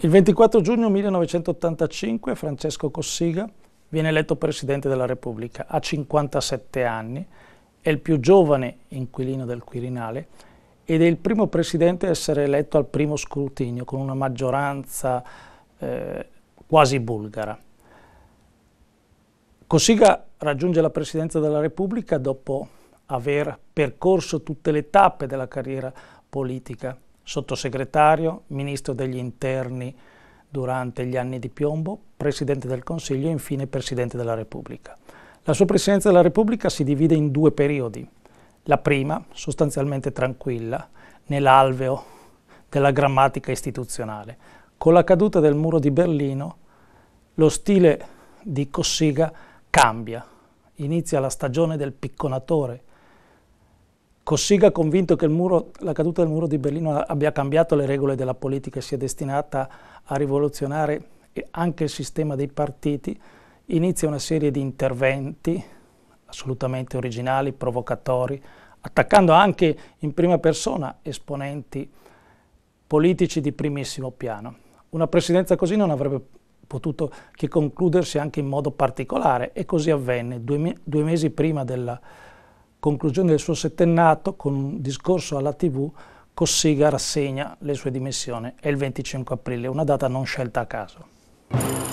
Il 24 giugno 1985 Francesco Cossiga viene eletto Presidente della Repubblica a 57 anni, è il più giovane inquilino del Quirinale ed è il primo Presidente a essere eletto al primo scrutinio con una maggioranza eh, quasi bulgara. Cossiga raggiunge la Presidenza della Repubblica dopo aver percorso tutte le tappe della carriera politica sottosegretario, ministro degli interni durante gli anni di piombo, presidente del Consiglio e infine presidente della Repubblica. La sua presidenza della Repubblica si divide in due periodi. La prima, sostanzialmente tranquilla, nell'alveo della grammatica istituzionale. Con la caduta del muro di Berlino lo stile di Cossiga cambia, inizia la stagione del picconatore, Cossiga convinto che muro, la caduta del muro di Berlino abbia cambiato le regole della politica e sia destinata a rivoluzionare anche il sistema dei partiti, inizia una serie di interventi assolutamente originali, provocatori, attaccando anche in prima persona esponenti politici di primissimo piano. Una presidenza così non avrebbe potuto che concludersi anche in modo particolare e così avvenne due, due mesi prima della conclusione del suo settennato, con un discorso alla TV, Cossiga rassegna le sue dimissioni. È il 25 aprile, una data non scelta a caso.